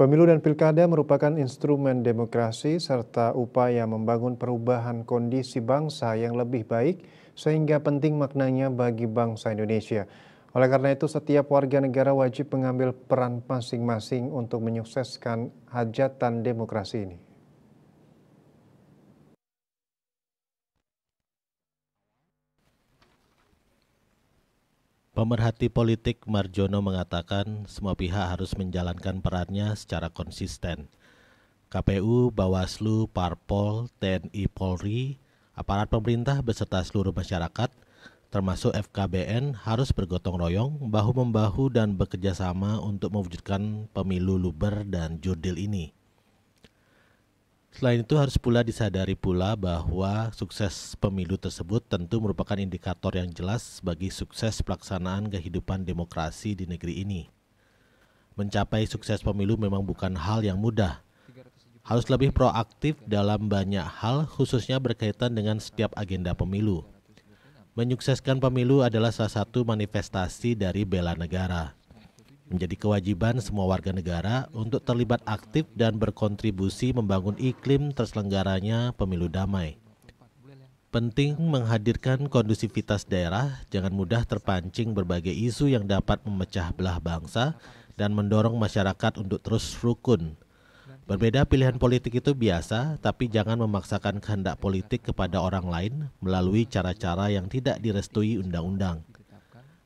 Pemilu dan pilkada merupakan instrumen demokrasi serta upaya membangun perubahan kondisi bangsa yang lebih baik sehingga penting maknanya bagi bangsa Indonesia. Oleh karena itu, setiap warga negara wajib mengambil peran masing-masing untuk menyukseskan hajatan demokrasi ini. Pemerhati politik Marjono mengatakan semua pihak harus menjalankan perannya secara konsisten. KPU, Bawaslu, Parpol, TNI, Polri, aparat pemerintah beserta seluruh masyarakat, termasuk FKBN harus bergotong royong, bahu-membahu dan bekerjasama untuk mewujudkan pemilu luber dan jurdil ini. Selain itu harus pula disadari pula bahwa sukses pemilu tersebut tentu merupakan indikator yang jelas bagi sukses pelaksanaan kehidupan demokrasi di negeri ini. Mencapai sukses pemilu memang bukan hal yang mudah. Harus lebih proaktif dalam banyak hal khususnya berkaitan dengan setiap agenda pemilu. Menyukseskan pemilu adalah salah satu manifestasi dari bela negara menjadi kewajiban semua warga negara untuk terlibat aktif dan berkontribusi membangun iklim terselenggaranya pemilu damai. Penting menghadirkan kondusivitas daerah, jangan mudah terpancing berbagai isu yang dapat memecah belah bangsa dan mendorong masyarakat untuk terus rukun. Berbeda pilihan politik itu biasa, tapi jangan memaksakan kehendak politik kepada orang lain melalui cara-cara yang tidak direstui undang-undang.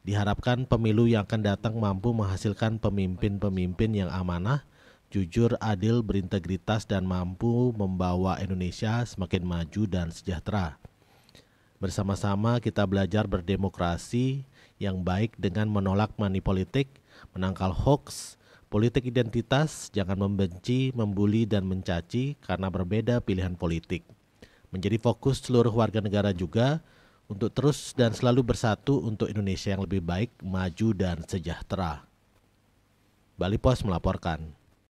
Diharapkan pemilu yang akan datang mampu menghasilkan pemimpin-pemimpin yang amanah, jujur, adil, berintegritas, dan mampu membawa Indonesia semakin maju dan sejahtera. Bersama-sama kita belajar berdemokrasi yang baik dengan menolak money politik, menangkal hoax, politik identitas, jangan membenci, membuli, dan mencaci karena berbeda pilihan politik. Menjadi fokus seluruh warga negara juga untuk terus dan selalu bersatu untuk Indonesia yang lebih baik, maju, dan sejahtera. Bali Pos melaporkan.